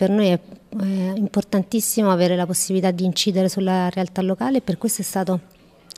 per noi è eh, importantissimo avere la possibilità di incidere sulla realtà locale e per questo è stato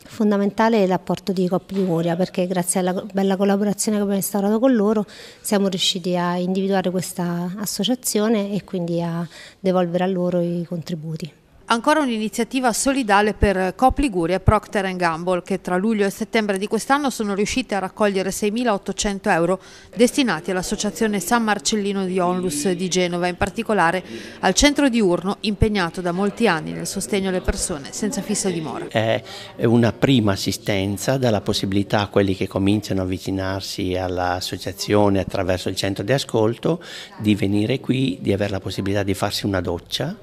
fondamentale l'apporto di Coop Liguria perché grazie alla bella collaborazione che abbiamo instaurato con loro siamo riusciti a individuare questa associazione e quindi a devolvere a loro i contributi. Ancora un'iniziativa solidale per Cop Liguria e Procter Gamble che tra luglio e settembre di quest'anno sono riuscite a raccogliere 6.800 euro destinati all'associazione San Marcellino di Onlus di Genova, in particolare al centro diurno impegnato da molti anni nel sostegno alle persone senza fissa dimora. È una prima assistenza, dà la possibilità a quelli che cominciano a avvicinarsi all'associazione attraverso il centro di ascolto di venire qui, di avere la possibilità di farsi una doccia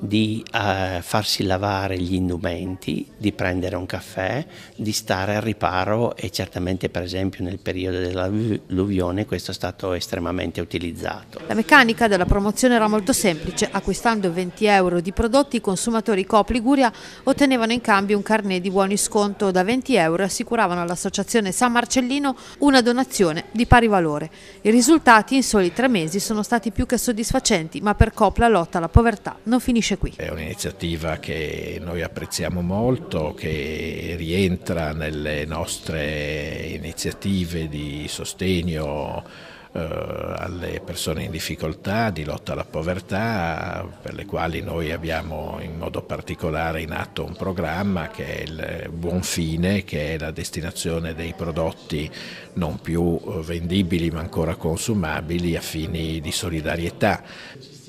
di eh, farsi lavare gli indumenti, di prendere un caffè, di stare al riparo e certamente per esempio nel periodo dell'alluvione questo è stato estremamente utilizzato. La meccanica della promozione era molto semplice, acquistando 20 euro di prodotti i consumatori Coop Liguria ottenevano in cambio un carnet di buoni sconto da 20 euro e assicuravano all'associazione San Marcellino una donazione di pari valore. I risultati in soli tre mesi sono stati più che soddisfacenti ma per Coop la lotta alla povertà non finisce finisce qui. È un'iniziativa che noi apprezziamo molto, che rientra nelle nostre iniziative di sostegno eh, alle persone in difficoltà, di lotta alla povertà, per le quali noi abbiamo in modo particolare in atto un programma che è il Buon Fine, che è la destinazione dei prodotti non più vendibili ma ancora consumabili a fini di solidarietà.